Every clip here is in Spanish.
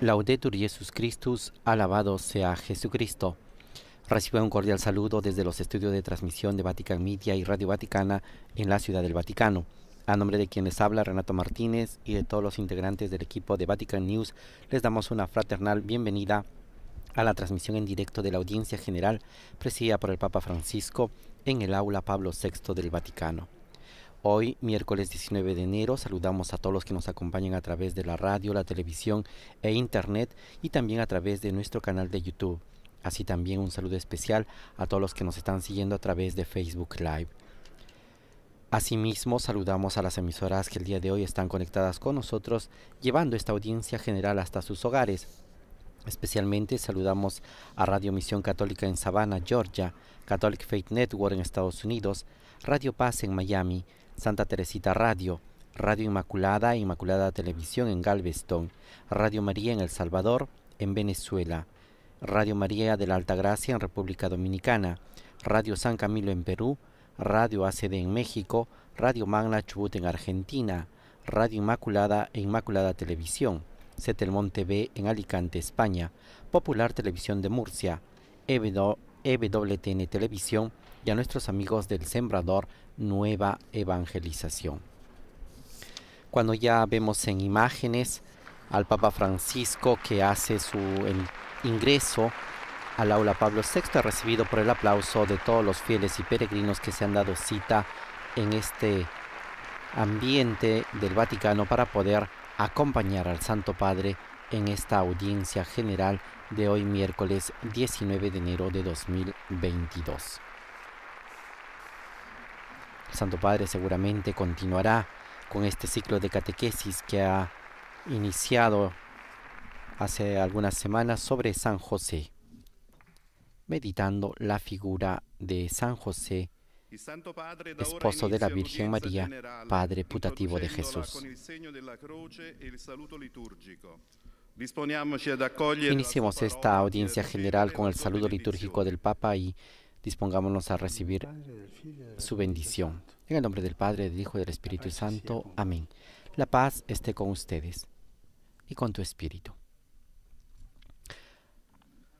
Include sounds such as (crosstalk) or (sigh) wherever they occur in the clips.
Laudetur Jesus Christus, alabado sea Jesucristo. Recibe un cordial saludo desde los estudios de transmisión de Vatican Media y Radio Vaticana en la Ciudad del Vaticano. A nombre de quienes habla, Renato Martínez, y de todos los integrantes del equipo de Vatican News, les damos una fraternal bienvenida a la transmisión en directo de la audiencia general presidida por el Papa Francisco en el aula Pablo VI del Vaticano. Hoy, miércoles 19 de enero, saludamos a todos los que nos acompañan a través de la radio, la televisión e internet y también a través de nuestro canal de YouTube. Así también un saludo especial a todos los que nos están siguiendo a través de Facebook Live. Asimismo, saludamos a las emisoras que el día de hoy están conectadas con nosotros, llevando esta audiencia general hasta sus hogares. Especialmente saludamos a Radio Misión Católica en Savannah, Georgia, Catholic Faith Network en Estados Unidos, Radio Paz en Miami, Santa Teresita Radio, Radio Inmaculada e Inmaculada Televisión en Galveston, Radio María en El Salvador, en Venezuela, Radio María de la Alta Gracia en República Dominicana, Radio San Camilo en Perú, Radio ACD en México, Radio Magna Chubut en Argentina, Radio Inmaculada e Inmaculada Televisión, Setelmont TV en Alicante, España, Popular Televisión de Murcia, EWTN Televisión y a nuestros amigos del Sembrador nueva evangelización. Cuando ya vemos en imágenes al Papa Francisco que hace su ingreso al aula Pablo VI, recibido por el aplauso de todos los fieles y peregrinos que se han dado cita en este ambiente del Vaticano para poder acompañar al Santo Padre en esta audiencia general de hoy miércoles 19 de enero de 2022. Santo Padre seguramente continuará con este ciclo de catequesis que ha iniciado hace algunas semanas sobre San José, meditando la figura de San José, esposo de la Virgen María, Padre putativo de Jesús. Iniciemos esta audiencia general con el saludo litúrgico del Papa y dispongámonos a recibir su bendición. En el nombre del Padre, del Hijo y del Espíritu Santo. Amén. La paz esté con ustedes y con tu espíritu.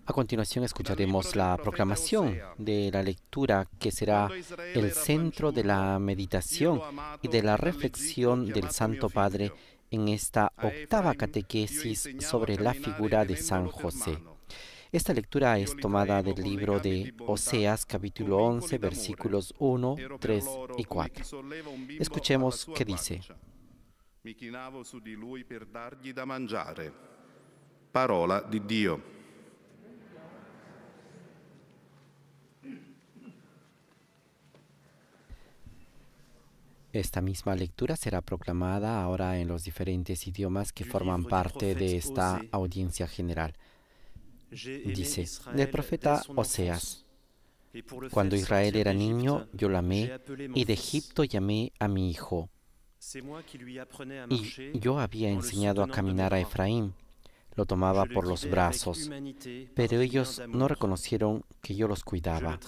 A continuación escucharemos la proclamación de la lectura que será el centro de la meditación y de la reflexión del Santo Padre en esta octava catequesis sobre la figura de San José. Esta lectura es tomada del libro de Oseas capítulo 11 versículos 1, 3 y 4. Escuchemos qué dice. Esta misma lectura será proclamada ahora en los diferentes idiomas que forman parte de esta audiencia general. Dice, del profeta Oseas, cuando Israel era niño, yo lo amé y de Egipto llamé a mi hijo. Y yo había enseñado a caminar a Efraín, lo tomaba por los brazos, pero ellos no reconocieron que yo los cuidaba.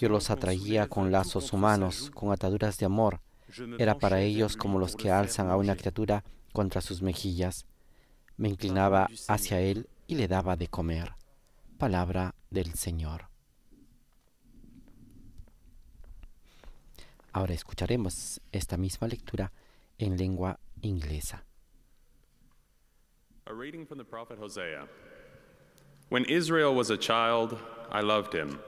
Yo los atraía con lazos humanos, con ataduras de amor. Era para ellos como los que alzan a una criatura contra sus mejillas. Me inclinaba hacia él y le daba de comer. Palabra del Señor. Ahora escucharemos esta misma lectura en lengua inglesa. A reading from the prophet Hosea. When Israel was a child, I loved him.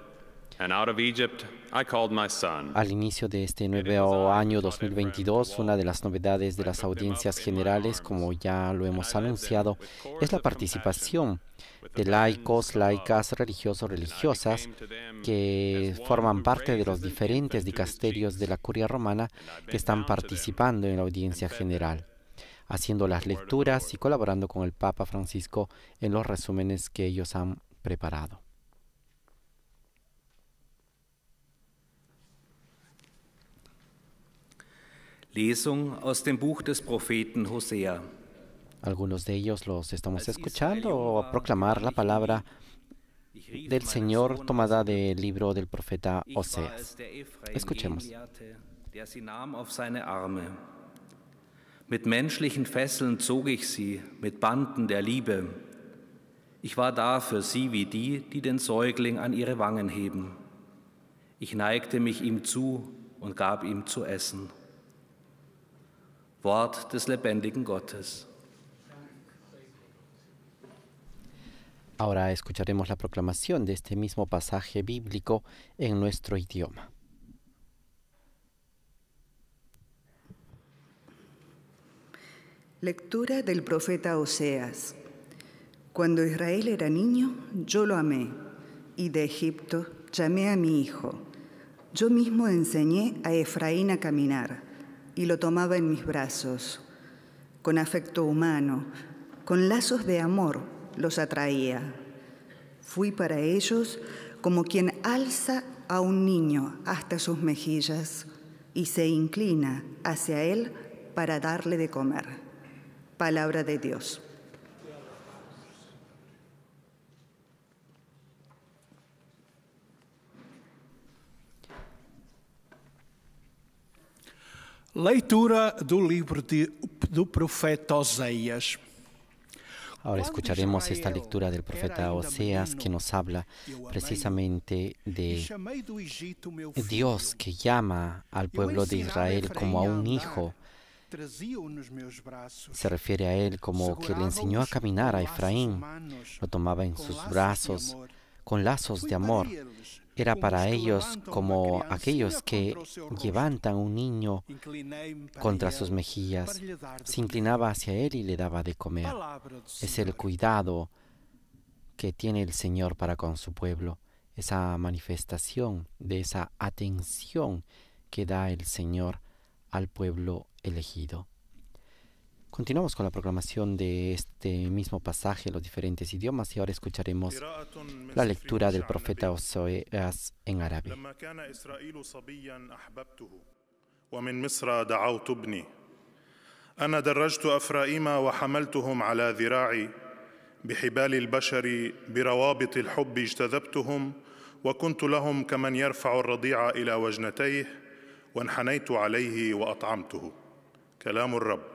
Al inicio de este nuevo año 2022, una de las novedades de las audiencias generales, como ya lo hemos anunciado, es la participación de laicos, laicas, religiosos, religiosas, que forman parte de los diferentes dicasterios de la curia romana que están participando en la audiencia general haciendo las lecturas y colaborando con el Papa Francisco en los resúmenes que ellos han preparado. Lesung aus dem Buch des Propheten Hosea. Algunos de ellos los estamos escuchando proclamar la palabra del Señor tomada del libro del profeta Oseas. Escuchemos. Der sie nahm auf seine Arme. Mit menschlichen Fesseln zog ich sie, mit Banden der Liebe. Ich war da für sie wie die, die den Säugling an ihre Wangen heben. Ich neigte mich ihm zu und gab ihm zu essen. Ahora escucharemos la proclamación de este mismo pasaje bíblico en nuestro idioma. Lectura del profeta Oseas. Cuando Israel era niño, yo lo amé, y de Egipto llamé a mi hijo. Yo mismo enseñé a Efraín a caminar y lo tomaba en mis brazos. Con afecto humano, con lazos de amor, los atraía. Fui para ellos como quien alza a un niño hasta sus mejillas y se inclina hacia él para darle de comer. Palabra de Dios. Leitura del libro de, profeta Oseas. Ahora escucharemos esta lectura del profeta Oseas que nos habla precisamente e de Dios que llama al pueblo de Israel como a un hijo. Se refiere a él como que le enseñó a caminar a Efraín, lo tomaba en sus brazos con lazos de amor era para ellos como aquellos que levantan un niño contra sus mejillas. Se inclinaba hacia él y le daba de comer. Es el cuidado que tiene el Señor para con su pueblo, esa manifestación de esa atención que da el Señor al pueblo elegido. Continuamos con la programación de este mismo pasaje, los diferentes idiomas, y ahora escucharemos la lectura del profeta Oseas en árabe. ومن مصر دعوت ابني انا درجت افرائيم وحملتهم على ذراعي بحبال البشر بروابط الحب اجتذبتهم وكنت لهم كمن يرفع الرضيع الى وجنتيه وانحنيت عليه واطعمته كلام الرب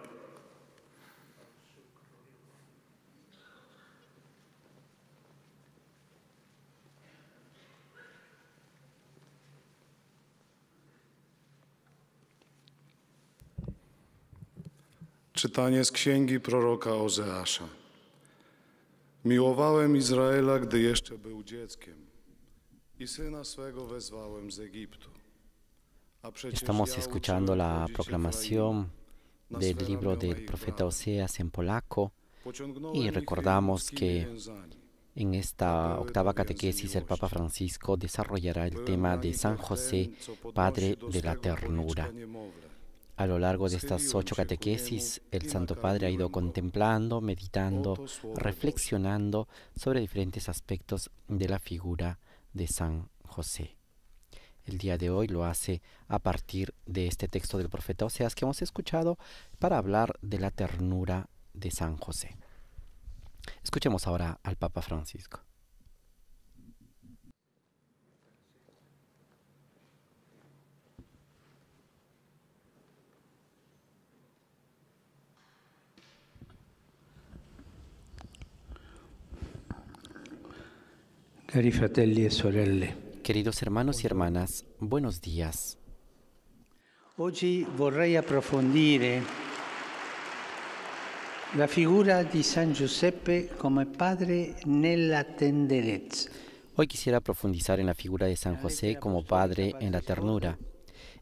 Estamos escuchando la proclamación del libro del profeta Oseas en polaco y recordamos que en esta octava catequesis el Papa Francisco desarrollará el tema de San José, Padre de la Ternura. A lo largo de estas ocho catequesis, el Santo Padre ha ido contemplando, meditando, reflexionando sobre diferentes aspectos de la figura de San José. El día de hoy lo hace a partir de este texto del profeta Oseas que hemos escuchado para hablar de la ternura de San José. Escuchemos ahora al Papa Francisco. E Queridos hermanos y hermanas, buenos días. Hoy vorrei approfondire la figura di San Giuseppe come padre nella Hoy quisiera profundizar en la figura de San José como padre en la ternura.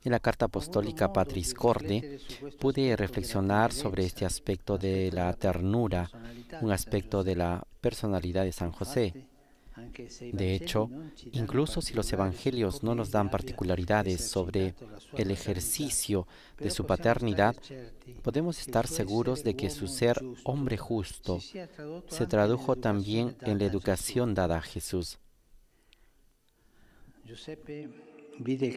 En la carta apostólica Patris Corde pude reflexionar sobre este aspecto de la ternura, un aspecto de la personalidad de San José. De hecho, incluso si los evangelios no nos dan particularidades sobre el ejercicio de su pues, paternidad, podemos estar seguros de que su ser hombre justo se tradujo también en la educación dada a Jesús. José vio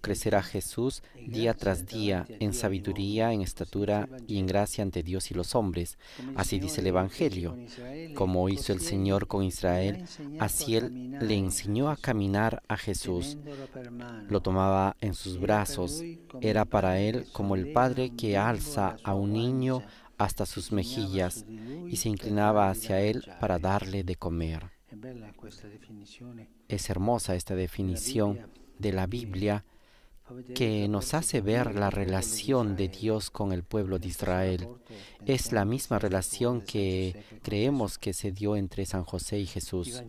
crecer a Jesús día tras día en sabiduría, en estatura y en gracia ante Dios y los hombres. Así dice el Evangelio. Como hizo el Señor con Israel, así Él le enseñó a caminar a Jesús. Lo tomaba en sus brazos. Era para Él como el Padre que alza a un niño hasta sus mejillas y se inclinaba hacia Él para darle de comer. Pues, eh, es hermosa esta definición de la Biblia eh, que nos pues, hace ver la relación de Dios con el pueblo de Israel. Es la misma relación que creemos que se dio entre San José y Jesús.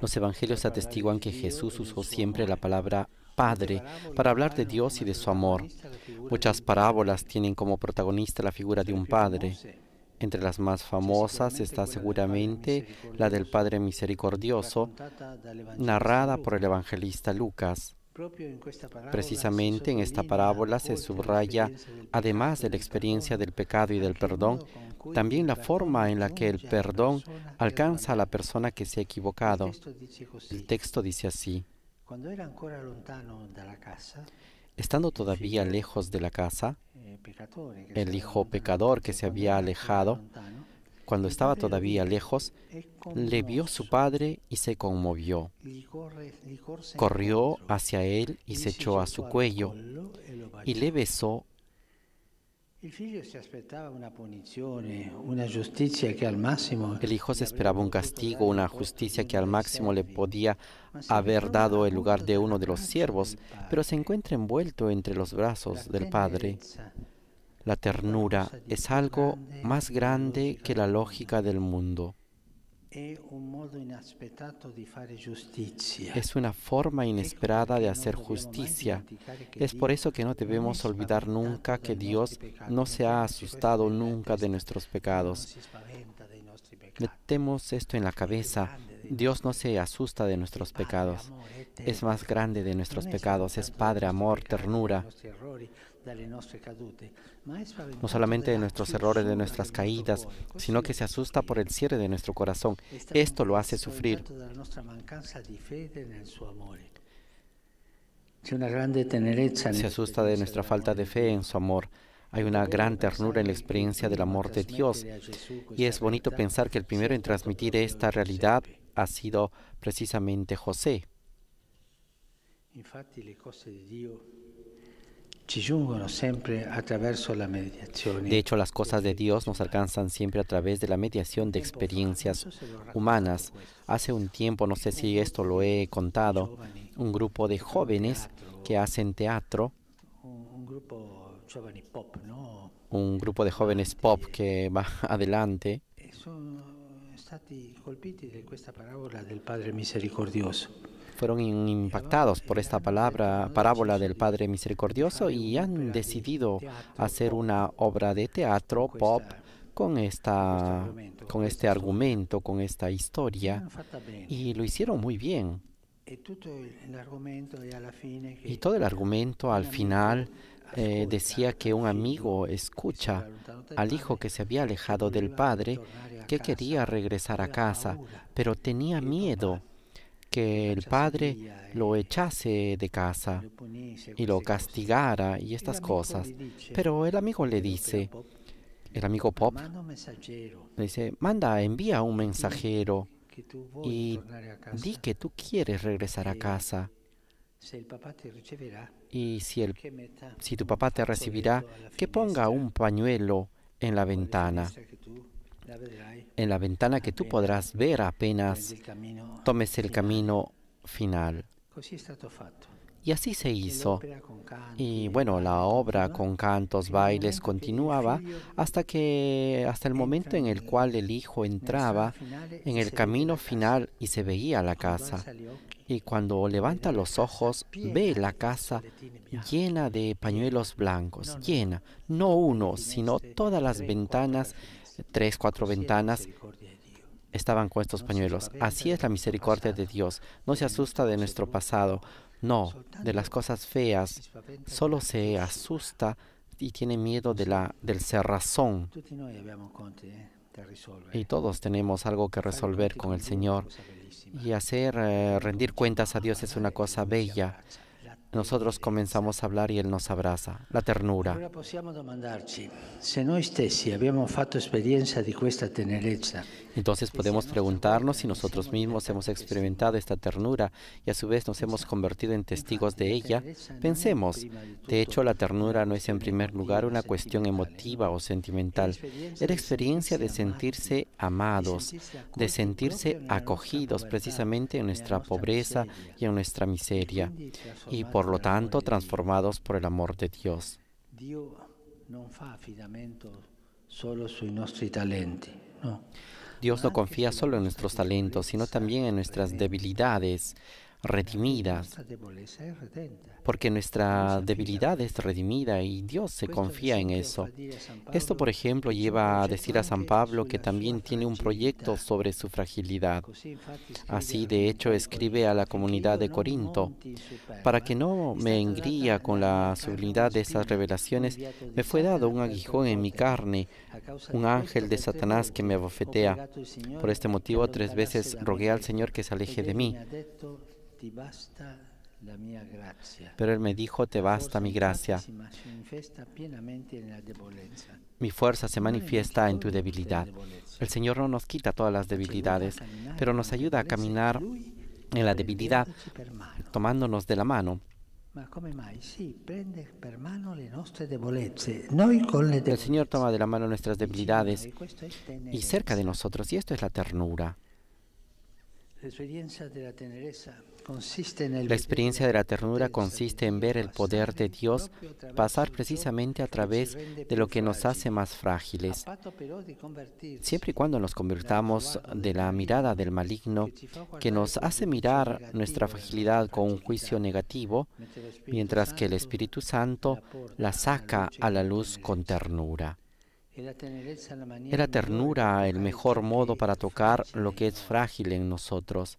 Los evangelios atestiguan que Jesús usó siempre la palabra Padre para hablar de Dios y de su amor. Muchas parábolas tienen como protagonista la figura de un padre. Entre las más famosas está seguramente la del Padre Misericordioso, narrada por el evangelista Lucas. Precisamente en esta parábola se subraya, además de la experiencia del pecado y del perdón, también la forma en la que el perdón alcanza a la persona que se ha equivocado. El texto dice así. Estando todavía lejos de la casa, eh, el hijo pecador que se había alejado, cuando estaba todavía lejos, le vio su padre y se conmovió. Corrió hacia él y se echó a su cuello y le besó el hijo se esperaba un castigo, una justicia que al máximo le podía haber dado el lugar de uno de los siervos, pero se encuentra envuelto entre los brazos del Padre. La ternura es algo más grande que la lógica del mundo. Es una forma inesperada de hacer justicia. Es por eso que no debemos olvidar nunca que Dios no se ha asustado nunca de nuestros pecados. Metemos esto en la cabeza. Dios no se asusta de nuestros pecados. Es más grande de nuestros pecados. Es Padre, amor, ternura no solamente de nuestros errores, de nuestras caídas, sino que se asusta por el cierre de nuestro corazón. Esto lo hace sufrir. Se asusta de nuestra falta de fe en su amor. Hay una gran ternura en la experiencia del amor de Dios. Y es bonito pensar que el primero en transmitir esta realidad ha sido precisamente José. De hecho, las cosas de Dios nos alcanzan siempre a través de la mediación de experiencias humanas. Hace un tiempo, no sé si esto lo he contado, un grupo de jóvenes que hacen teatro, un grupo de jóvenes pop que va (laughs) adelante, eh, del Padre Misericordioso fueron impactados por esta palabra, parábola del Padre Misericordioso y han decidido hacer una obra de teatro pop con, esta, con este argumento, con esta historia, y lo hicieron muy bien. Y todo el argumento al final eh, decía que un amigo escucha al hijo que se había alejado del padre, que quería regresar a casa, pero tenía miedo que el padre eh. lo echase de casa y pues, lo castigara y estas cosas. Pero el amigo le dice, el amigo Pop, le dice, manda, envía un mensajero y di que tú quieres regresar a eh, casa. Y si, si tu papá te recibirá, que ponga un pañuelo en la ventana en la ventana que tú podrás ver apenas tomes el camino final. Y así se hizo. Y bueno, la obra con cantos, bailes continuaba hasta que hasta el momento en el cual el hijo entraba en el camino final y se veía la casa. Y cuando levanta los ojos, ve la casa llena de pañuelos blancos, llena, no uno, sino todas las ventanas tres, cuatro ventanas, estaban con estos pañuelos. Así es la misericordia de Dios. No se asusta de nuestro pasado, no, de las cosas feas. Solo se asusta y tiene miedo de la, del cerrazón. Eh, y todos tenemos algo que resolver con el Señor. Y hacer eh, rendir cuentas a Dios es una cosa bella. Nosotros comenzamos a hablar y Él nos abraza, la ternura. Ahora possiamo domandarci si noi stessi abbiamo fatto esperienza di questa tenerezza. Entonces podemos preguntarnos si nosotros mismos hemos experimentado esta ternura y a su vez nos hemos convertido en testigos de ella. Pensemos, de hecho la ternura no es en primer lugar una cuestión ¿eh? emotiva o sentimental, es la experiencia de sentirse amados, de sentirse acogidos precisamente en nuestra pobreza y en nuestra miseria, y por lo tanto transformados por el amor de Dios. solo Dios no ah, confía solo en nuestros talentos, sino también en nuestras debilidades redimidas, porque nuestra debilidad es redimida y Dios se confía en eso. Esto, por ejemplo, lleva a decir a San Pablo que también tiene un proyecto sobre su fragilidad. Así, de hecho, escribe a la comunidad de Corinto, para que no me engría con la sublimidad de esas revelaciones, me fue dado un aguijón en mi carne, un ángel de Satanás que me bofetea Por este motivo, tres veces rogué al Señor que se aleje de mí. Pero él me dijo, te basta mi gracia. Mi fuerza se manifiesta en tu debilidad. El Señor no nos quita todas las debilidades, pero nos ayuda a caminar en la debilidad tomándonos de la mano. El Señor toma de la mano nuestras debilidades y cerca de nosotros, y esto es la ternura. La experiencia de la ternura consiste en ver el poder de Dios pasar precisamente a través de lo que nos hace más frágiles. Siempre y cuando nos convirtamos de la mirada del maligno, que nos hace mirar nuestra fragilidad con un juicio negativo, mientras que el Espíritu Santo la saca a la luz con ternura. Era ternura el mejor modo para tocar lo que es frágil en nosotros.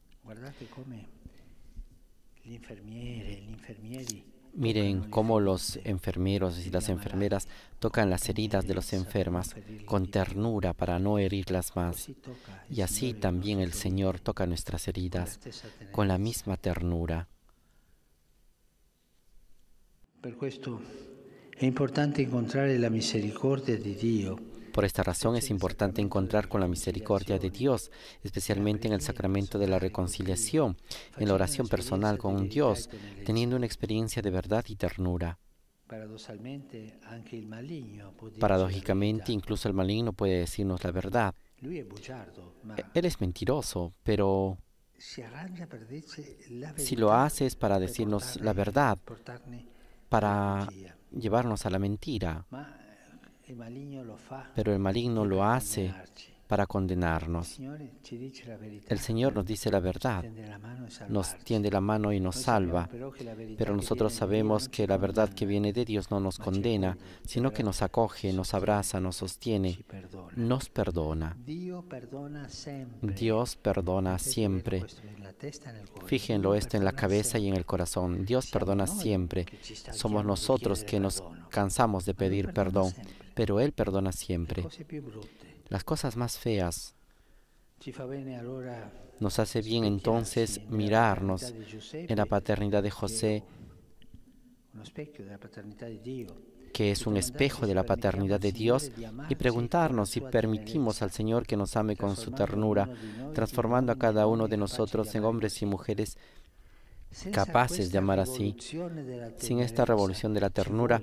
Miren cómo los enfermeros y las enfermeras tocan las heridas de los enfermas con ternura para no herirlas pues más. Y así también el Señor toca nuestras heridas con la misma ternura. Por esto importante encontrar la misericordia de Dios por esta razón es importante encontrar con la misericordia de Dios, especialmente en el sacramento de la reconciliación, en la oración personal con un Dios, teniendo una experiencia de verdad y ternura. Paradójicamente, incluso el maligno puede decirnos la verdad. E-, él es mentiroso, pero si lo hace es para decirnos la verdad, para llevarnos a la mentira. Pero el maligno lo hace para condenarnos. El Señor nos dice la verdad, nos tiende la mano y nos salva, pero nosotros sabemos que la verdad que viene de Dios no nos condena, sino que nos acoge, nos abraza, nos sostiene, nos perdona. Dios perdona siempre. Fíjenlo esto en la cabeza y en el corazón. Dios perdona siempre. Somos nosotros que nos cansamos de pedir perdón, pero Él perdona siempre las cosas más feas. Nos hace bien entonces mirarnos en la paternidad de José, que es un espejo de la paternidad de Dios, y preguntarnos si permitimos al Señor que nos ame con su ternura, transformando a cada uno de nosotros en hombres y mujeres pues, capaces de amar así. Sin esta revolución de la ternura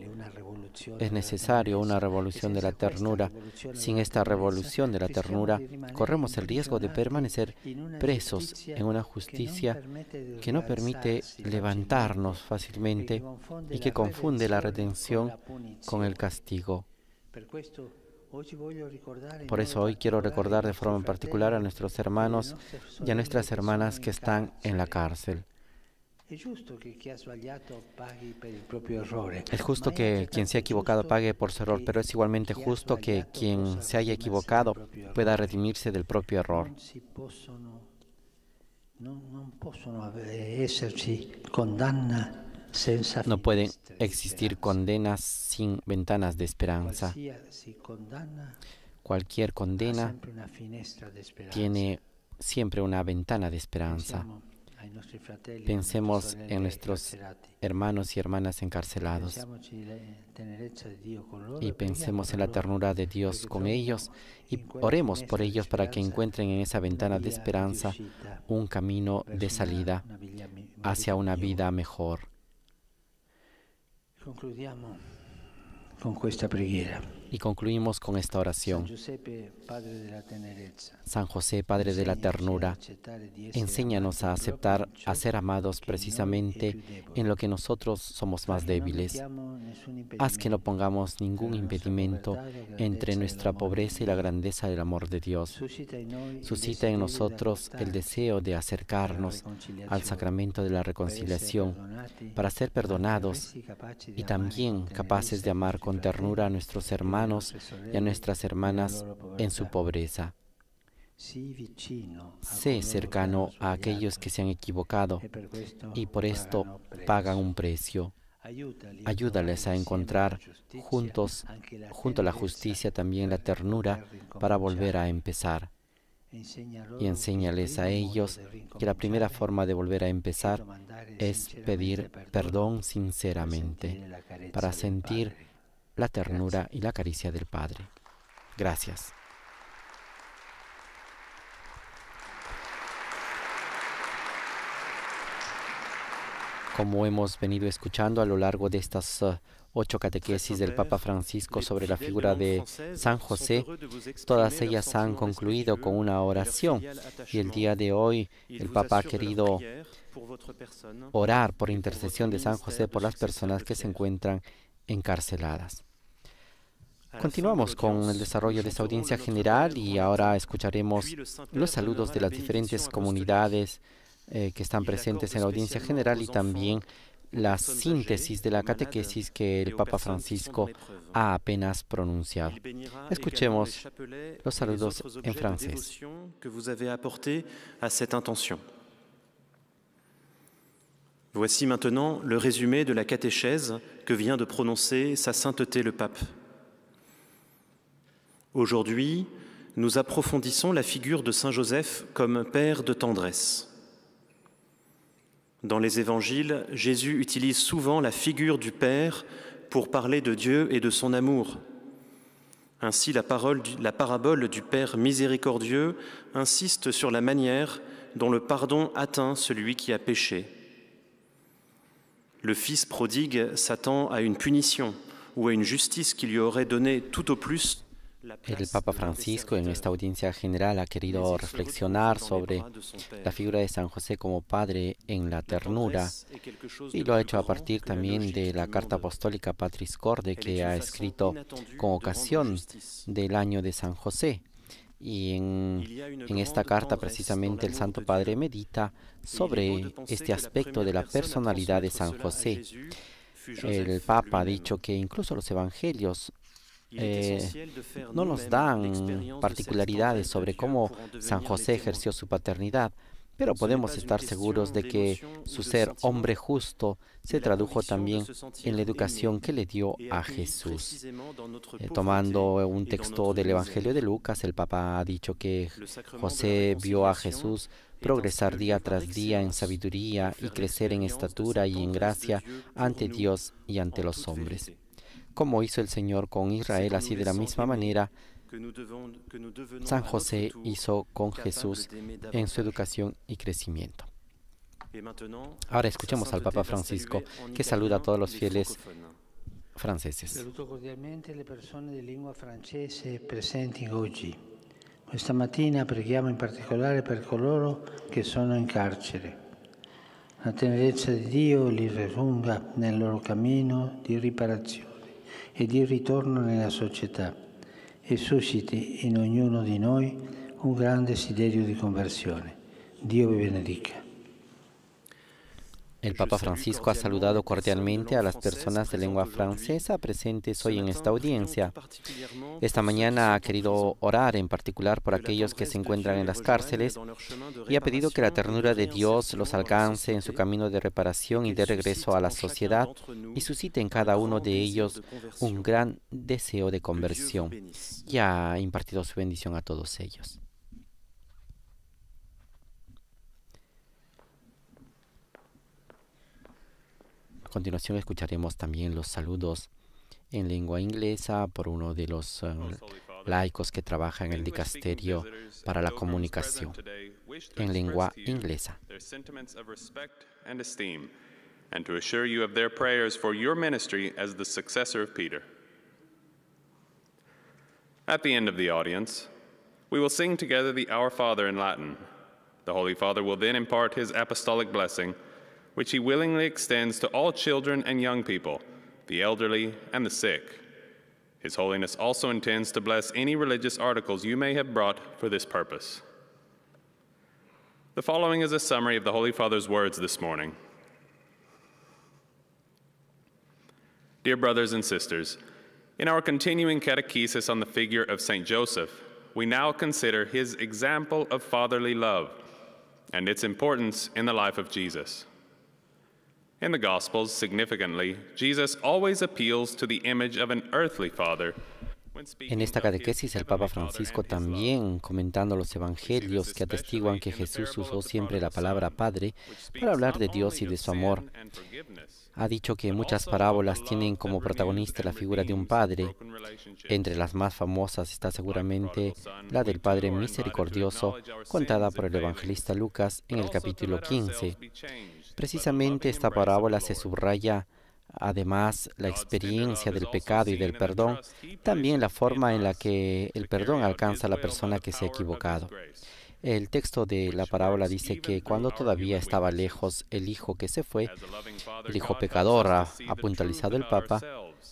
es necesario una revolución de la ternura. Sin esta revolución de la ternura corremos el riesgo de permanecer presos en una justicia que no permite levantarnos fácilmente y que confunde la retención con el castigo. Por eso hoy quiero recordar de forma en particular a nuestros hermanos y a nuestras hermanas que están en la cárcel. Es justo que ¿eh? quien se ha equivocado pague por su error, pero es igualmente justo que quien se haya equivocado pueda redimirse del propio error. No pueden existir condenas sin ventanas de esperanza. Cualquier condena tiene siempre una ventana de esperanza. Pensemos en nuestros hermanos y hermanas encarcelados y pensemos en la ternura de Dios con ellos y oremos por ellos para que encuentren en esa ventana de esperanza un camino de salida hacia una vida mejor. Concluyamos con esta plegaria. Y concluimos con esta oración. San José, Padre de la Ternura, enséñanos a aceptar, a ser amados precisamente en lo que nosotros somos más débiles. Haz que no pongamos ningún impedimento entre nuestra pobreza y la grandeza del amor de Dios. Suscita en nosotros el deseo de acercarnos al sacramento de la reconciliación para ser perdonados y también capaces de amar con ternura a nuestros hermanos y a nuestras hermanas en su pobreza. Sé cercano a aquellos que se han equivocado y por esto pagan un precio. Ayúdales a encontrar juntos, junto a la justicia, también la ternura para volver a empezar. Y enséñales a ellos que la primera forma de volver a empezar es pedir perdón sinceramente para sentir la ternura y la caricia del Padre. Gracias. Como hemos venido escuchando a lo largo de estas eh, ocho catequesis del Papa Francisco sobre la figura de San José, todas ellas han concluido con una oración. Y el día de hoy el Papa ha querido orar por intercesión de San José por las personas que se encuentran encarceladas. Continuamos con le desarrollo de esta audiencia general y ahora escucharemos los saludos de las diferentes comunidades sont eh, que están presentes en la audiencia general y también la synthèse de la catequesis que le Papa Francisco a apenas pronunciado. Escuchemos los saludos en français. Que vous avez apporté cette intention. Voici maintenant le résumé de la catéchèse que vient de prononcer Sa Sainteté le Pape. Aujourd'hui, nous approfondissons la figure de Saint Joseph comme père de tendresse. Dans les évangiles, Jésus utilise souvent la figure du Père pour parler de Dieu et de son amour. Ainsi, la, la parabole du Père miséricordieux insiste sur la manière dont le pardon atteint celui qui a péché. Le Fils prodigue s'attend à une punition ou à une justice qui lui aurait donné tout au plus El Papa Francisco en esta audiencia general ha querido reflexionar sobre la figura de San José como padre en la ternura y lo ha hecho a partir también de la carta apostólica Patris Corde que ha escrito con ocasión del año de San José. Y en, en, esta carta este precisamente el Santo Padre medita sobre este aspecto de la personalidad de San José. El Papa ha dicho que incluso los evangelios eh, no nos dan particularidades sobre cómo San José ejerció su paternidad, pero podemos estar seguros de que su ser hombre justo se tradujo también en la educación que le dio a Jesús. Eh, tomando un texto del Evangelio de Lucas, el Papa ha dicho que José vio a Jesús progresar día tras día en sabiduría y crecer en estatura y en gracia ante Dios y ante los hombres como hizo el Señor con Israel, así de la misma manera San José hizo con Jesús en su educación y crecimiento. Ahora escuchemos al Papa Francisco, que saluda a todos los fieles franceses. Saludo cordialmente le persone di lingua francese presenti oggi. Questa mattina preghiamo in particolare per coloro que sono en carcere. La tenerezza de Dios li refugia en loro camino de reparación. e di ritorno nella società e susciti in ognuno di noi un gran desiderio di conversione. Dio vi benedica. El Papa Francisco ha saludado cordialmente a las personas de lengua francesa presentes hoy en esta audiencia. Esta mañana ha querido orar en particular por aquellos que se encuentran en las cárceles y ha pedido que la ternura de Dios los alcance en su camino de reparación y de regreso a la sociedad y suscite en cada uno de ellos un gran deseo de conversión. Ya ha impartido su bendición a todos ellos. A continuación escucharemos también los saludos en lengua inglesa por uno de los eh, laicos que trabaja en el dicasterio para la comunicación en lengua inglesa. and to assure you of their prayers for your ministry as the successor of Peter. At the end of the audience, we will sing together the Our Father in Latin. The Holy Father will then impart his apostolic blessing which he willingly extends to all children and young people, the elderly and the sick. His Holiness also intends to bless any religious articles you may have brought for this purpose. The following is a summary of the Holy Father's words this morning. Dear brothers and sisters, in our continuing catechesis on the figure of St. Joseph, we now consider his example of fatherly love and its importance in the life of Jesus. In the Gospels, significantly, Jesus always appeals to the image of an earthly En esta catequesis, el Papa Francisco también comentando los evangelios que atestiguan que Jesús usó siempre la palabra Padre para hablar de Dios y de su amor. Ha dicho que muchas parábolas tienen como protagonista la figura de un padre. Entre las más famosas está seguramente la del Padre Misericordioso, contada por el evangelista Lucas en el capítulo 15. Precisamente esta parábola se subraya Además, la experiencia del pecado y del perdón, también la forma en la que el perdón alcanza a la persona que se ha equivocado. El texto de la parábola dice que cuando todavía estaba lejos el hijo que se fue, el hijo pecador, ha, puntualizado el Papa,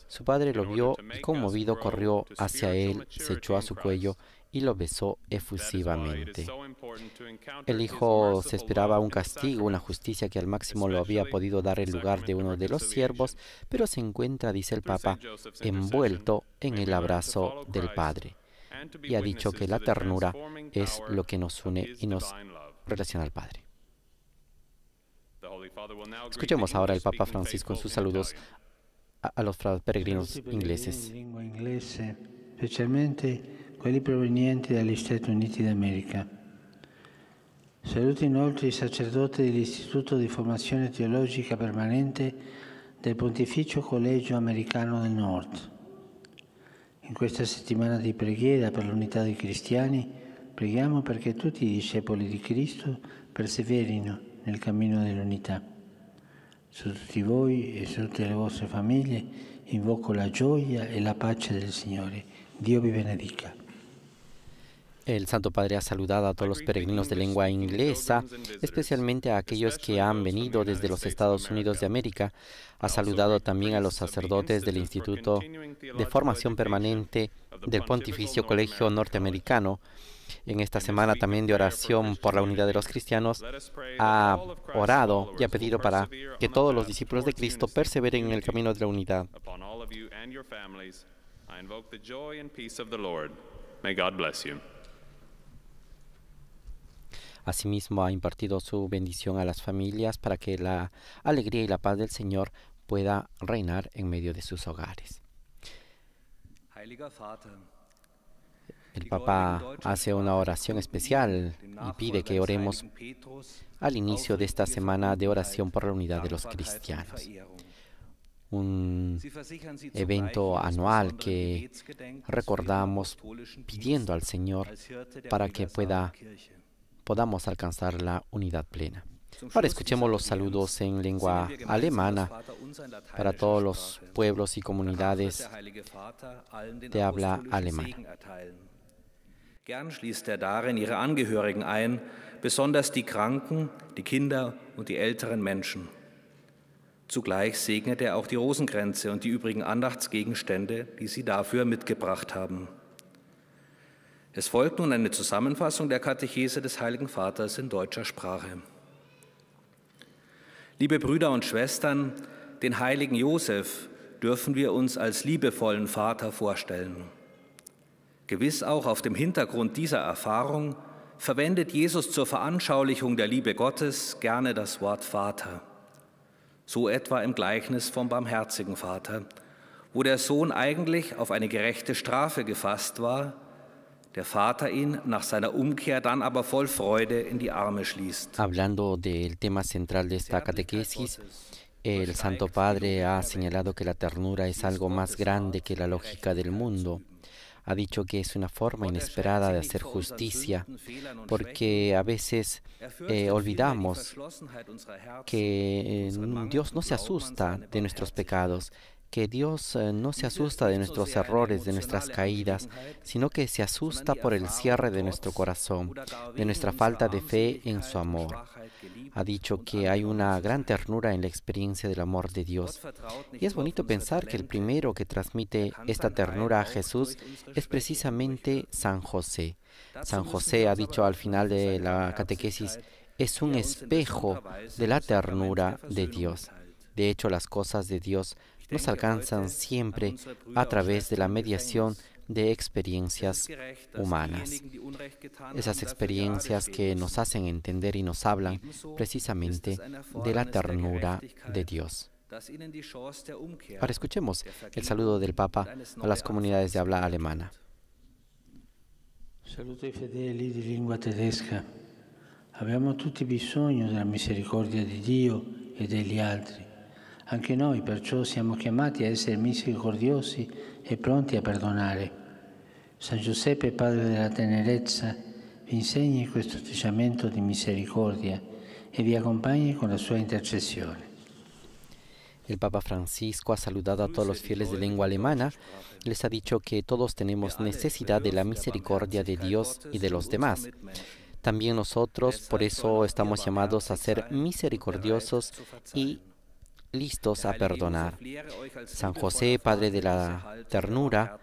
su padre lo vio y conmovido corrió hacia él, se echó a su cuello y lo besó efusivamente. El hijo se esperaba un castigo, una justicia que al máximo lo había podido dar el lugar de uno de los siervos, pero se encuentra, dice el Papa, envuelto en el abrazo del Padre. Y ha dicho que la ternura es lo que nos une y nos relaciona al Padre. Escuchemos ahora al Papa Francisco en sus saludos a, los peregrinos ingleses. especialmente quelli provenienti dagli Stati Uniti d'America. Saluto inoltre i sacerdoti dell'Istituto di Formazione Teologica Permanente del Pontificio Collegio Americano del Nord. In questa settimana di preghiera per l'unità dei cristiani, preghiamo perché tutti i discepoli di Cristo perseverino nel cammino dell'unità. Su tutti voi e su tutte le vostre famiglie invoco la gioia e la pace del Signore. Dio vi benedica. El Santo Padre ha saludado a todos los peregrinos de lengua inglesa, especialmente a aquellos que han venido desde los Estados Unidos de América. Ha saludado también a los sacerdotes del Instituto de Formación Permanente del Pontificio Colegio Norteamericano. En esta semana también de oración por la unidad de los cristianos, ha orado y ha pedido para que todos los discípulos de Cristo perseveren en el camino de la unidad. Asimismo, ha impartido su bendición a las familias para que la alegría y la paz del Señor pueda reinar en medio de sus hogares. El Papa hace una oración especial y pide que oremos al inicio de esta semana de oración por la unidad de los cristianos. Un evento anual que recordamos pidiendo al Señor para que pueda podamos alcanzar la unidad plena. Ahora escuchemos los saludos en lengua alemana para todos los pueblos y comunidades de habla alemana. Gern schließt er darin ihre Angehörigen ein, besonders die Kranken, die Kinder und die älteren Menschen. Zugleich segnet er auch die Rosenkränze und die übrigen Andachtsgegenstände, die sie dafür mitgebracht haben. Es folgt nun eine Zusammenfassung der Katechese des Heiligen Vaters in deutscher Sprache. Liebe Brüder und Schwestern, den heiligen Josef dürfen wir uns als liebevollen Vater vorstellen. Gewiss auch auf dem Hintergrund dieser Erfahrung verwendet Jesus zur Veranschaulichung der Liebe Gottes gerne das Wort Vater. So etwa im Gleichnis vom barmherzigen Vater, wo der Sohn eigentlich auf eine gerechte Strafe gefasst war, Freude Hablando del tema central de esta catequesis, el pues Santo Padre ha señalado que la ternura es algo más grande que la lógica del mundo. Ha dicho que es una forma inesperada de hacer justicia, porque a veces er eh, olvidamos que eh, Dios no se asusta de nuestros pecados, que Dios eh, no se asusta de nuestros errores, de nuestras caídas, sino que se asusta por el cierre de nuestro corazón, de nuestra falta de fe en su amor. Ha dicho que hay una gran ternura en la experiencia del amor de Dios. Y es bonito pensar que el primero que transmite esta ternura a Jesús es precisamente San José. San José ha dicho al final de la catequesis, es un espejo de la ternura de Dios. De hecho, las cosas de Dios nos alcanzan siempre a través de la mediación de experiencias humanas. Esas experiencias que nos hacen entender y nos hablan precisamente de la ternura de Dios. Ahora escuchemos el saludo del Papa a las comunidades de habla alemana. Saluto fedeli di lingua tedesca. Abbiamo tutti bisogno della misericordia di Dio e degli altri. Anche noi perciò siamo chiamati a essere misericordiosi e pronti a perdonar. San Giuseppe, Padre della tenerezza, vi insegni questo atteggiamento de misericordia y e vi accompagni con la sua intercessione. El Papa Francisco ha saludado a todos los fieles de lengua alemana, les ha dicho que todos tenemos necesidad de la misericordia de Dios y de los demás. También nosotros, por eso estamos llamados a ser misericordiosos y listos a perdonar. San José, Padre de la Ternura,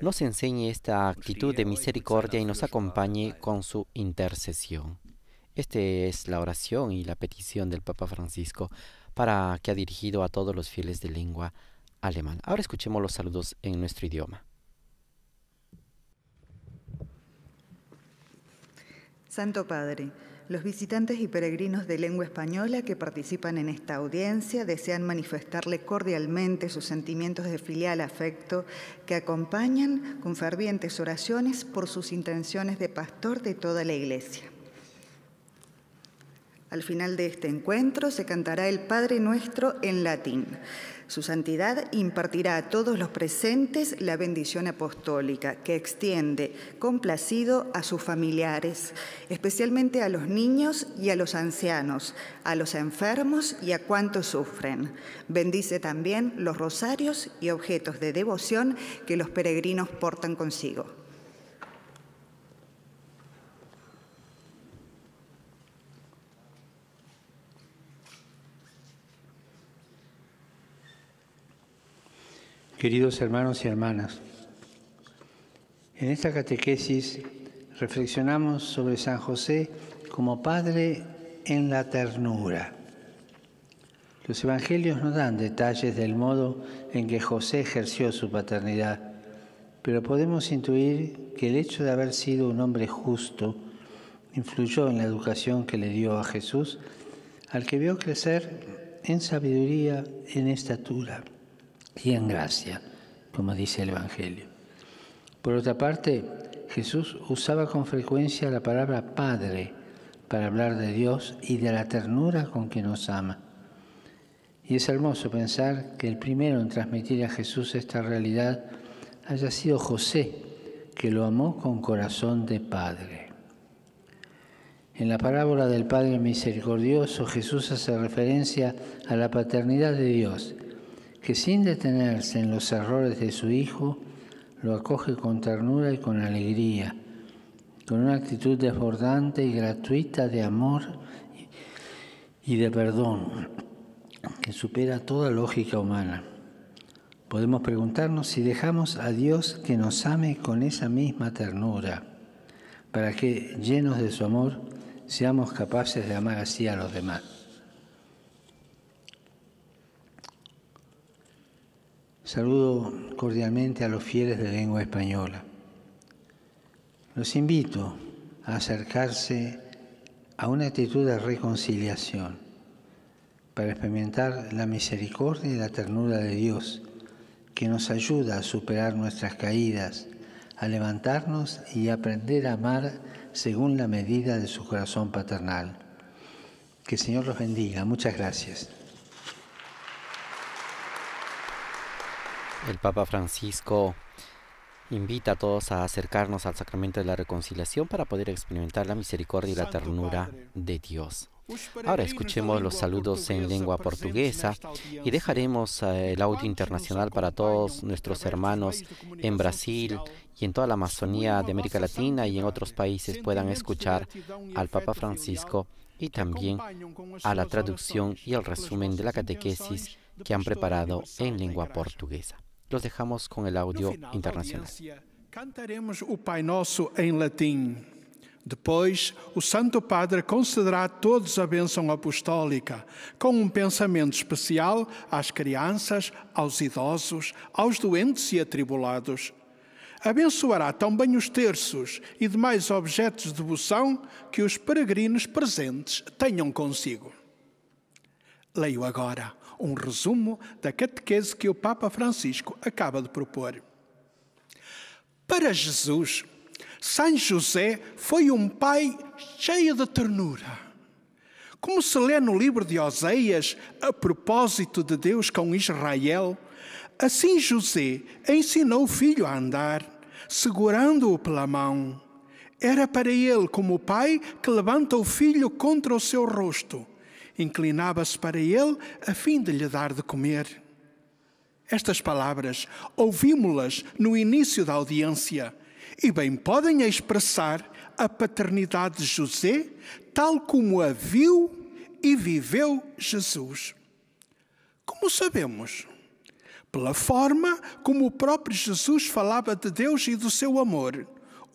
nos enseñe esta actitud de misericordia y nos acompañe con su intercesión. Esta es la oración y la petición del Papa Francisco para que ha dirigido a todos los fieles de lengua alemana. Ahora escuchemos los saludos en nuestro idioma. Santo Padre, los visitantes y peregrinos de lengua española que participan en esta audiencia desean manifestarle cordialmente sus sentimientos de filial afecto que acompañan con fervientes oraciones por sus intenciones de pastor de toda la Iglesia. Al final de este encuentro se cantará el Padre Nuestro en latín. Su santidad impartirá a todos los presentes la bendición apostólica que extiende complacido a sus familiares, especialmente a los niños y a los ancianos, a los enfermos y a cuantos sufren. Bendice también los rosarios y objetos de devoción que los peregrinos portan consigo. Queridos hermanos y hermanas, en esta catequesis reflexionamos sobre San José como Padre en la ternura. Los evangelios no dan detalles del modo en que José ejerció su paternidad, pero podemos intuir que el hecho de haber sido un hombre justo influyó en la educación que le dio a Jesús, al que vio crecer en sabiduría, en estatura y en gracia, como dice el Evangelio. Por otra parte, Jesús usaba con frecuencia la palabra Padre para hablar de Dios y de la ternura con que nos ama. Y es hermoso pensar que el primero en transmitir a Jesús esta realidad haya sido José, que lo amó con corazón de padre. En la parábola del Padre Misericordioso, Jesús hace referencia a la paternidad de Dios que sin detenerse en los errores de su hijo, lo acoge con ternura y con alegría, con una actitud desbordante y gratuita de amor y de perdón que supera toda lógica humana. Podemos preguntarnos si dejamos a Dios que nos ame con esa misma ternura, para que, llenos de su amor, seamos capaces de amar así a los demás. Saludo cordialmente a los fieles de lengua española. Los invito a acercarse a una actitud de reconciliación para experimentar la misericordia y la ternura de Dios que nos ayuda a superar nuestras caídas, a levantarnos y aprender a amar según la medida de su corazón paternal. Que el Señor los bendiga. Muchas gracias. El Papa Francisco invita a todos a acercarnos al sacramento de la reconciliación para poder experimentar la misericordia y la ternura de Dios. Ahora escuchemos los saludos en lengua portuguesa y dejaremos eh, el audio internacional para todos nuestros hermanos en Brasil y en toda la Amazonía de América Latina y en otros países puedan escuchar al Papa Francisco y también a la traducción y el resumen de la catequesis que han preparado en lengua portuguesa. Los dejamos con el audio final, internacional. Cantaremos o Pai Nosso em latim. Depois, o Santo Padre concederá a todos a bênção apostólica, com um pensamento especial às crianças, aos idosos, aos doentes e atribulados. Abençoará também os terços e demais objetos de devoção que os peregrinos presentes tenham consigo. Leio agora um resumo da catequese que o Papa Francisco acaba de propor. Para Jesus, São José foi um pai cheio de ternura. Como se lê no livro de Oséias, a propósito de Deus com Israel, assim José ensinou o filho a andar, segurando-o pela mão. Era para ele como o pai que levanta o filho contra o seu rosto inclinava-se para ele a fim de lhe dar de comer. Estas palavras ouvimos-las no início da audiência e bem podem expressar a paternidade de José, tal como a viu e viveu Jesus. Como sabemos? Pela forma como o próprio Jesus falava de Deus e do seu amor,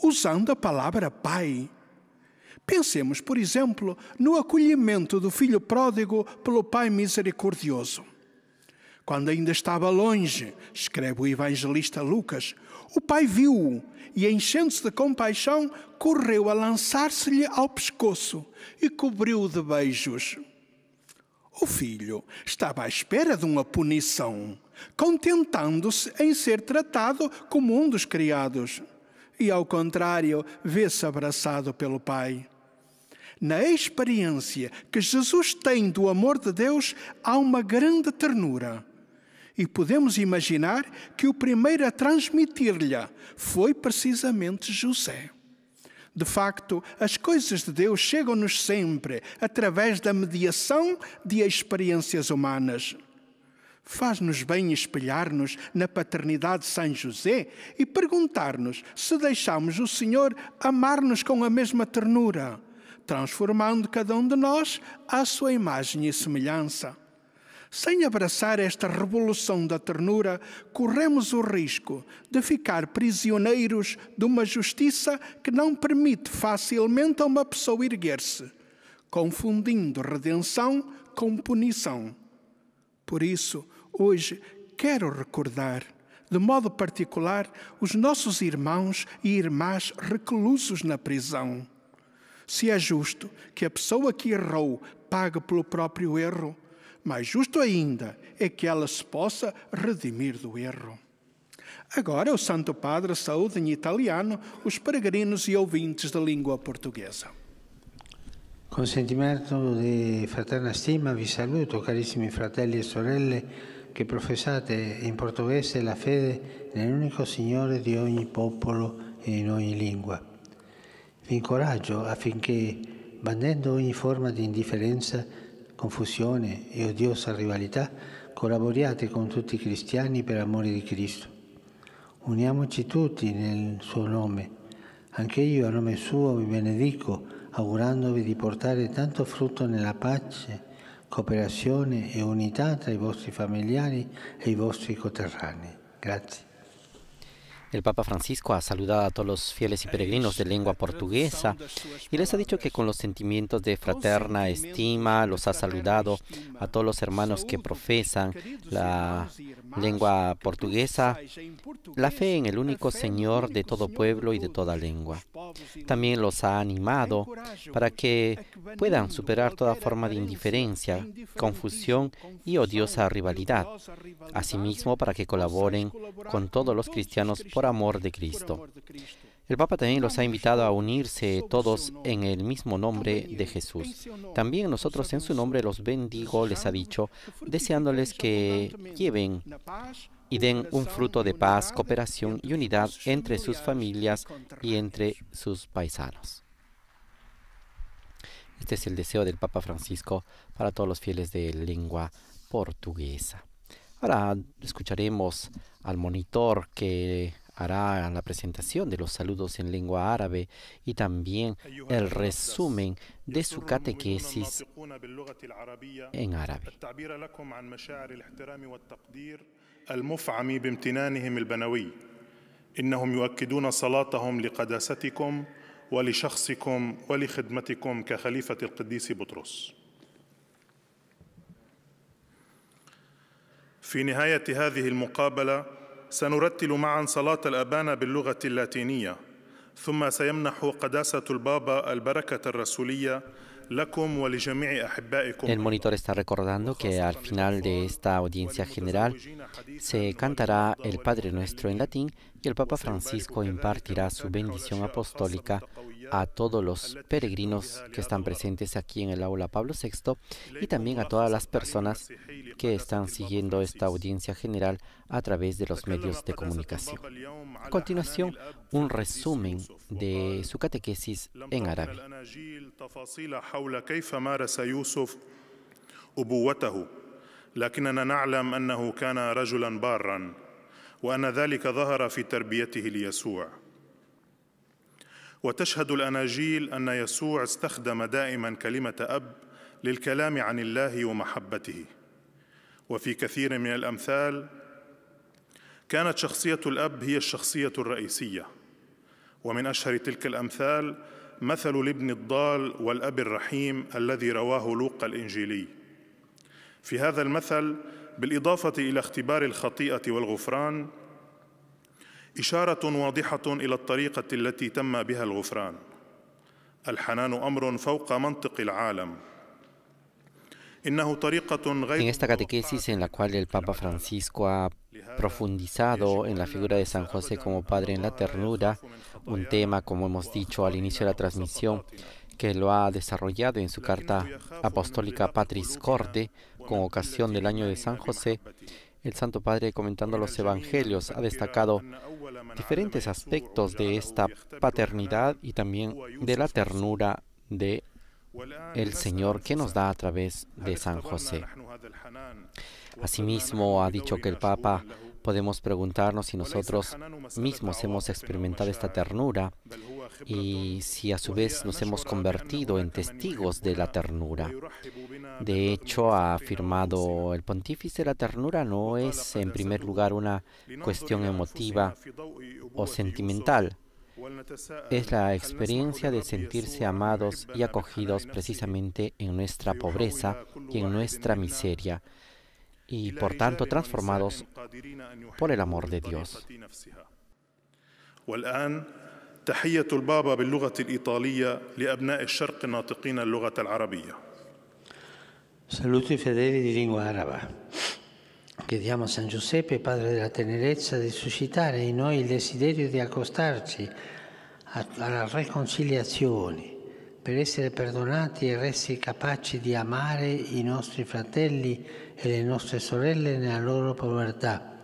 usando a palavra Pai. Pensemos, por exemplo, no acolhimento do filho pródigo pelo Pai misericordioso. Quando ainda estava longe, escreve o evangelista Lucas, o pai viu-o e, enchendo-se de compaixão, correu a lançar-se-lhe ao pescoço e cobriu-o de beijos. O filho estava à espera de uma punição, contentando-se em ser tratado como um dos criados. E, ao contrário, vê-se abraçado pelo pai. Na experiência que Jesus tem do amor de Deus, há uma grande ternura. E podemos imaginar que o primeiro a transmitir-lhe foi precisamente José. De facto, as coisas de Deus chegam-nos sempre através da mediação de experiências humanas. Faz-nos bem espelhar-nos na paternidade de São José e perguntar-nos se deixamos o Senhor amar-nos com a mesma ternura transformando cada um de nós à sua imagem e semelhança. Sem abraçar esta revolução da ternura, corremos o risco de ficar prisioneiros de uma justiça que não permite facilmente a uma pessoa erguer-se, confundindo redenção com punição. Por isso, hoje quero recordar, de modo particular, os nossos irmãos e irmãs reclusos na prisão se é justo que a pessoa que errou pague pelo próprio erro, mais justo ainda é que ela se possa redimir do erro. Agora, o Santo Padre saúda em italiano os peregrinos e ouvintes da língua portuguesa. Com sentimento de fraterna stima vi saluto, carissimi fratelli e sorelle, que professate in a la fede único Signore di ogni popolo e in ogni lingua. Vi incoraggio affinché, bandendo ogni forma di indifferenza, confusione e odiosa rivalità, collaboriate con tutti i cristiani per amore di Cristo. Uniamoci tutti nel suo nome. Anche io a nome suo vi benedico, augurandovi di portare tanto frutto nella pace, cooperazione e unità tra i vostri familiari e i vostri coterranei. Grazie. El Papa Francisco ha saludado a todos los fieles y peregrinos de lengua portuguesa y les ha dicho que con los sentimientos de fraterna estima los ha saludado a todos los hermanos que profesan la lengua portuguesa, la fe en el único Señor de todo pueblo y de toda lengua. También los ha animado para que puedan superar toda forma de indiferencia, confusión y odiosa rivalidad. Asimismo, para que colaboren con todos los cristianos amor de Cristo. El Papa también los ha invitado a unirse todos en el mismo nombre de Jesús. También nosotros en su nombre los bendigo, les ha dicho, deseándoles que lleven y den un fruto de paz, cooperación y unidad entre sus familias y entre sus paisanos. Este es el deseo del Papa Francisco para todos los fieles de lengua portuguesa. Ahora escucharemos al monitor que hará la presentación de los saludos en lengua árabe y también el resumen de su catequesis en árabe. المفعم بامتنانهم البنوي انهم يؤكدون صلاتهم لقداستكم ولشخصكم ولخدمتكم كخليفه القديس بطرس في نهايه هذه المقابله El monitor está recordando que al final de esta audiencia general se cantará el Padre Nuestro en latín y el Papa Francisco impartirá su bendición apostólica a todos los peregrinos que están presentes aquí en el aula Pablo VI y también a todas las personas que están siguiendo esta audiencia general a través de los medios de comunicación. A continuación, un resumen de su catequesis en árabe. وتشهد الاناجيل ان يسوع استخدم دائما كلمه اب للكلام عن الله ومحبته وفي كثير من الامثال كانت شخصيه الاب هي الشخصيه الرئيسيه ومن اشهر تلك الامثال مثل الابن الضال والاب الرحيم الذي رواه لوقا الانجيلي في هذا المثل بالاضافه الى اختبار الخطيئه والغفران En esta catequesis en la cual el Papa Francisco ha profundizado en la figura de San José como Padre en la ternura, un tema, como hemos dicho al inicio de la transmisión, que lo ha desarrollado en su carta apostólica Patris Corte con ocasión del año de San José, el Santo Padre, comentando los evangelios, ha destacado diferentes aspectos de esta paternidad y también de la ternura de el Señor que nos da a través de San José. Asimismo, ha dicho que el Papa podemos preguntarnos si nosotros mismos hemos experimentado esta ternura y si a su vez nos hemos convertido en testigos de la ternura. De hecho, ha este afirmado el pontífice, la ternura no es en primer lugar una cuestión emotiva o sentimental. Es la experiencia de sentirse amados y acogidos precisamente en nuestra pobreza y en nuestra miseria, y por tanto transformados por el amor de Dios. تحية البابا باللغة الإيطالية لأبناء الشرق الناطقين اللغة العربية. Saluto i fedeli di lingua araba. Chiediamo a San Giuseppe, Padre della tenerezza, di suscitare in noi il desiderio di accostarci alla riconciliazione per essere perdonati e resti capaci di amare i nostri fratelli e le nostre sorelle nella loro povertà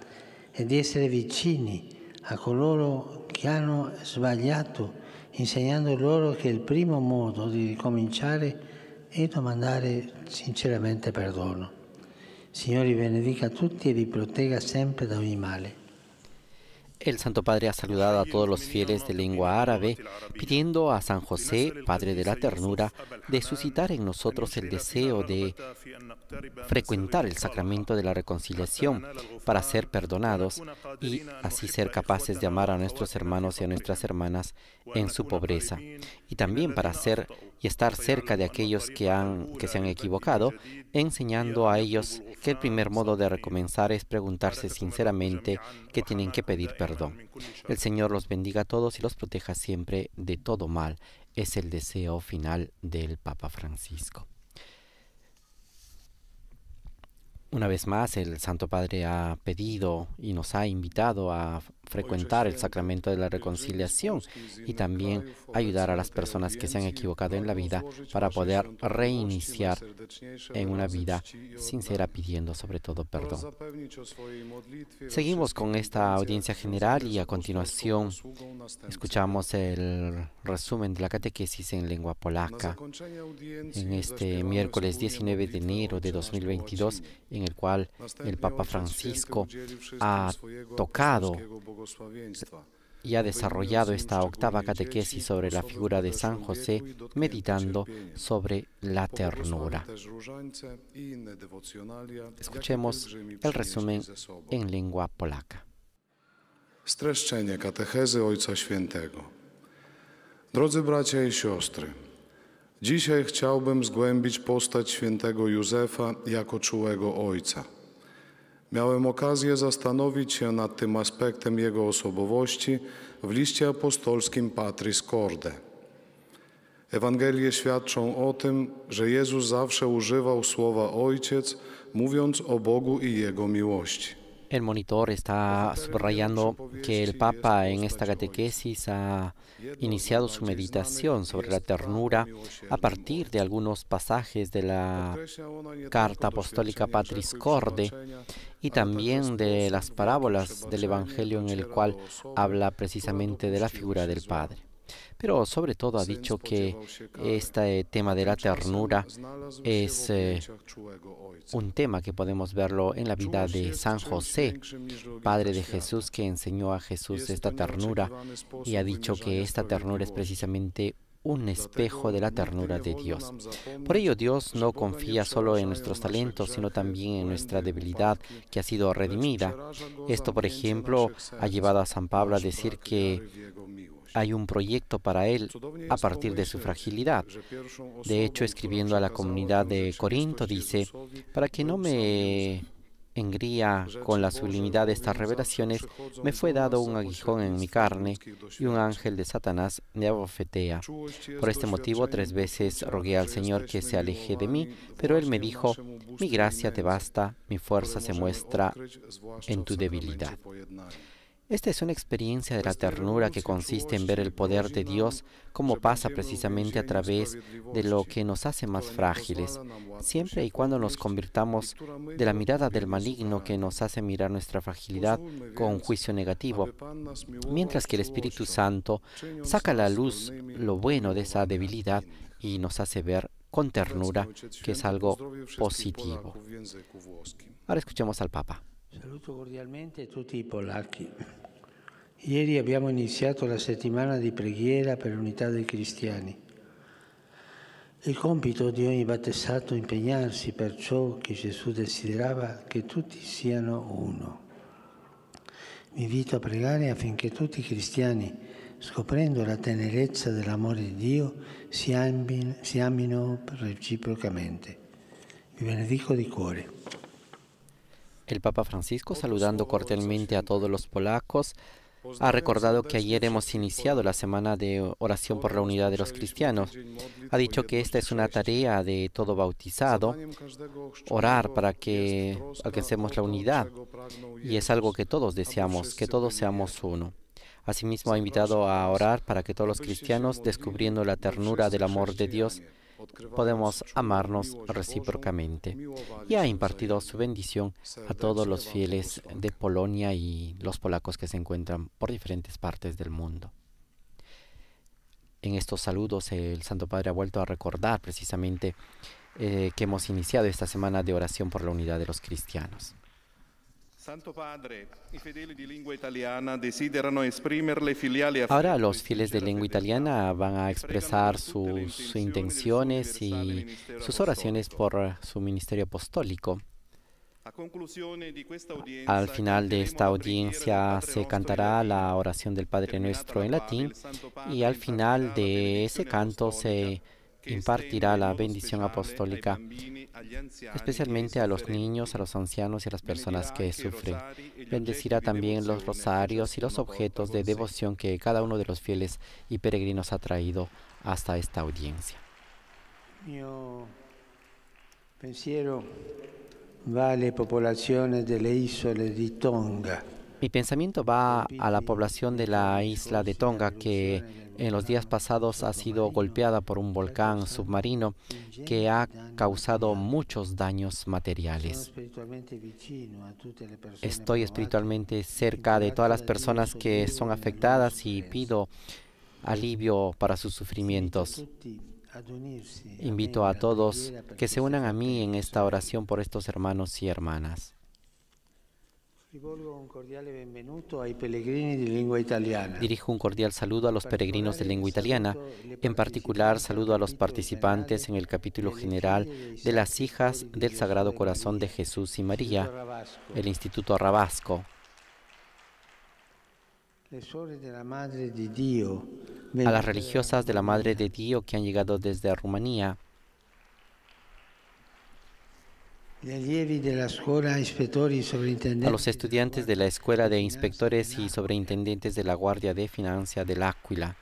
e di essere vicini a coloro che hanno sbagliato insegnando loro che il primo modo di ricominciare è domandare sinceramente perdono. Signore vi benedica tutti e vi protegga sempre da ogni male. El Santo Padre ha saludado a todos los fieles de lengua árabe, pidiendo a San José, Padre de la Ternura, de suscitar en nosotros el deseo de frecuentar el sacramento de la reconciliación para ser perdonados y así ser capaces de amar a nuestros hermanos y a nuestras hermanas en su pobreza, y también para ser y estar cerca de aquellos que, han, que se han equivocado, enseñando a ellos que el primer modo de recomenzar es preguntarse sinceramente que tienen que pedir perdón. El Señor los bendiga a todos y los proteja siempre de todo mal. Es el deseo final del Papa Francisco. Una vez más, el Santo Padre ha pedido y nos ha invitado a frecuentar el sacramento de la reconciliación y también ayudar a las personas que se han equivocado en la vida para poder reiniciar en una vida sincera pidiendo sobre todo perdón. Seguimos con esta audiencia general y a continuación escuchamos el resumen de la catequesis en lengua polaca en este miércoles 19 de enero de 2022 en el cual el Papa Francisco ha tocado y ha desarrollado esta octava catequesis sobre la figura de San José, meditando sobre la ternura. Escuchemos el resumen en lengua polaca. Streszczenie katechezy Ojca Świętego. Drodzy bracia i siostry, dzisiaj chciałbym zgłębić postać świętego Józefa jako czułego ojca. Miałem okazję zastanowić się nad tym aspektem jego osobowości w liście apostolskim Patris Corde. Ewangelie świadczą o tym, że Jezus zawsze używał słowa Ojciec, mówiąc o Bogu i Jego miłości. El monitor está subrayando que el Papa en esta catequesis ha iniciado su meditación sobre la ternura a partir de algunos pasajes de la Carta Apostólica Patris Corde y también de las parábolas del Evangelio en el cual habla precisamente de la figura del Padre. Pero sobre todo ha dicho que este tema de la ternura es eh, un tema que podemos verlo en la vida de San José, padre de Jesús, que enseñó a Jesús esta ternura y ha dicho que esta ternura es precisamente un espejo de la ternura de Dios. Por ello, Dios no confía solo en nuestros talentos, sino también en nuestra debilidad que ha sido redimida. Esto, por ejemplo, ha llevado a San Pablo a decir que hay un proyecto para él a partir de su fragilidad. De hecho, escribiendo a la comunidad de Corinto, dice, para que no me engría con la sublimidad de estas revelaciones, me fue dado un aguijón en mi carne y un ángel de Satanás me abofetea. Por este motivo, tres veces rogué al Señor que se aleje de mí, pero Él me dijo, mi gracia te basta, mi fuerza se muestra en tu debilidad. Esta es una experiencia de la este ternura que consiste en ver el poder de Dios como pasa precisamente a través de lo que nos hace más frágiles, siempre y cuando nos convirtamos de la mirada del maligno que nos hace mirar nuestra fragilidad con juicio negativo, mientras que el Espíritu Santo saca a la luz lo bueno de esa debilidad y nos hace ver con ternura que es algo positivo. Ahora escuchemos al Papa. Saluto cordialmente tutti i polacchi. Ieri abbiamo iniziato la settimana di preghiera per l'unità dei cristiani. È compito di ogni battezzato impegnarsi per ciò che Gesù desiderava che tutti siano uno. Vi invito a pregare affinché tutti i cristiani, scoprendo la tenerezza dell'amore di Dio, si, amino, si amino reciprocamente. Vi benedico di cuore. El Papa Francisco, saludando cordialmente a todos los polacos, pues ha recordado que ayer hemos iniciado la semana de oración por la unidad de los cristianos. Ha dicho que esta es una tarea de todo bautizado, orar para que este alcancemos la unidad. Y es algo que todos este deseamos, que todos seamos uno. Asimismo, ha invitado a orar para que todos los cristianos, descubriendo la ternura del amor de Dios, podemos amarnos recíprocamente. Y ha impartido su bendición a todos los fieles de Polonia y los polacos que se encuentran por diferentes partes del mundo. En estos saludos el Santo Padre ha vuelto a recordar precisamente eh, que hemos iniciado esta semana de oración por la unidad de los cristianos. Ahora los fieles de lengua italiana van a expresar sus intenciones y sus oraciones por su ministerio apostólico. Al final de esta audiencia se cantará la oración del Padre Nuestro en latín y al final de ese canto se impartirá este la bendición apostólica, especialmente a los eh, niños, a los ancianos y a las personas que sufren. Bendecirá también los rosarios y los objetos de devoción que cada uno de los fieles y peregrinos ha traído hasta esta audiencia. Mi pensamiento va a la población de la isla de Tonga que en los días pasados ha sido golpeada por un volcán submarino que ha causado muchos daños materiales. Estoy espiritualmente cerca de todas las personas que son afectadas y pido alivio para sus sufrimientos. Invito a todos que se unan a mí en esta oración por estos hermanos y hermanas. Dirijo un cordial saludo a los peregrinos de lengua italiana, en particular saludo a los participantes en el capítulo general de las hijas del Sagrado Corazón de Jesús y María, el Instituto Arrabasco. A las religiosas de la Madre de Dios que han llegado desde Rumanía. A los estudiantes de la Escuela de Inspectores y Sobreintendentes de la Guardia de Financia del Áquila.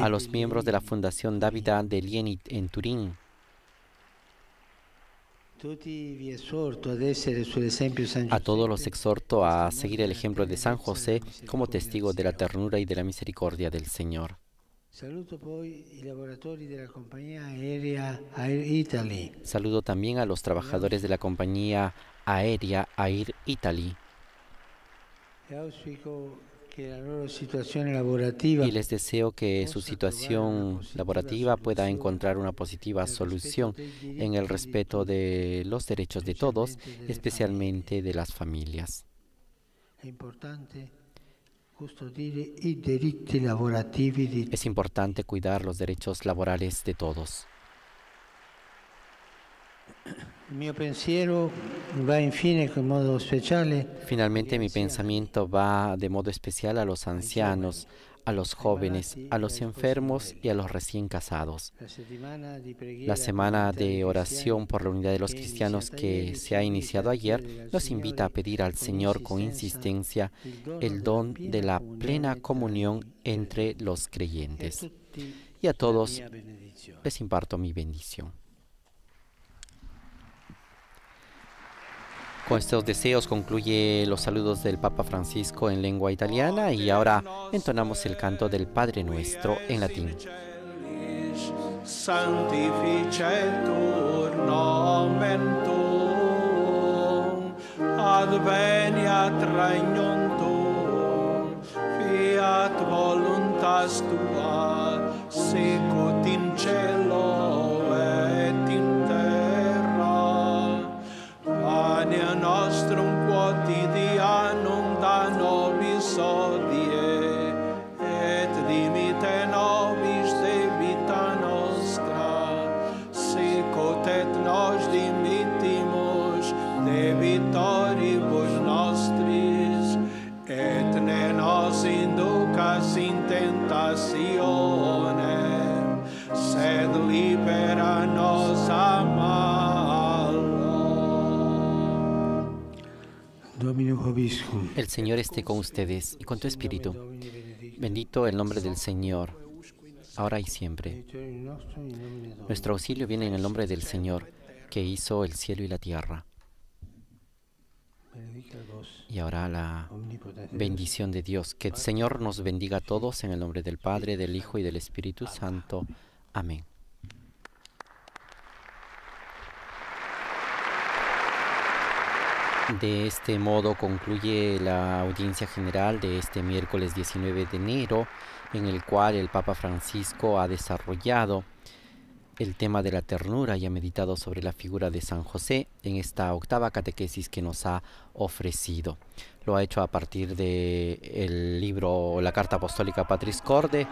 A los miembros de la Fundación Davida de Lienit, en Turín. A todos los exhorto a seguir el ejemplo de San José como testigo de la ternura y de la misericordia del Señor. Saludo Saludo también a los trabajadores de la compañía aérea Air Italy. y les deseo que su situación laborativa pueda encontrar una positiva solución en el respeto de los derechos de todos, especialmente de las familias. Es importante es importante cuidar los derechos laborales de todos. Mi va, modo Finalmente mi pensamiento va de modo especial a los ancianos, a los jóvenes, a los enfermos y a los recién casados. La semana de oración por la unidad de los cristianos que se ha iniciado ayer nos invita a pedir al Señor con insistencia el don de la plena comunión entre los creyentes. Y a todos les imparto mi bendición. Con estos deseos concluye los saludos del Papa Francisco en lengua italiana y ahora entonamos el canto del Padre Nuestro en latín. adveniat regnum fiat voluntas tua, El Señor esté con ustedes y con tu espíritu. Bendito el nombre del Señor, ahora y siempre. Nuestro auxilio viene en el nombre del Señor, que hizo el cielo y la tierra. Y ahora la bendición de Dios. Que el Señor nos bendiga a todos en el nombre del Padre, del Hijo y del Espíritu Santo. Amén. De este modo concluye la audiencia general de este miércoles 19 de enero, en el cual el Papa Francisco ha desarrollado el tema de la ternura y ha meditado sobre la figura de San José en esta octava catequesis que nos ha ofrecido. Lo ha hecho a partir de el libro La Carta Apostólica Patris Corde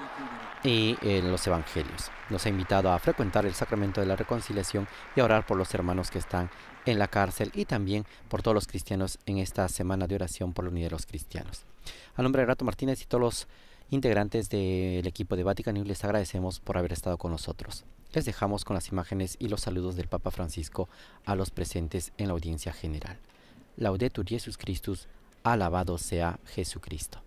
y en eh, los Evangelios. Nos ha invitado a frecuentar el sacramento de la reconciliación y a orar por los hermanos que están en la cárcel y también por todos los cristianos en esta semana de oración por la unidad de los cristianos. A nombre de Rato Martínez y todos los integrantes del equipo de Vatican les agradecemos por haber estado con nosotros. Les dejamos con las imágenes y los saludos del Papa Francisco a los presentes en la audiencia general. Laudetur Jesus Christus, alabado sea Jesucristo.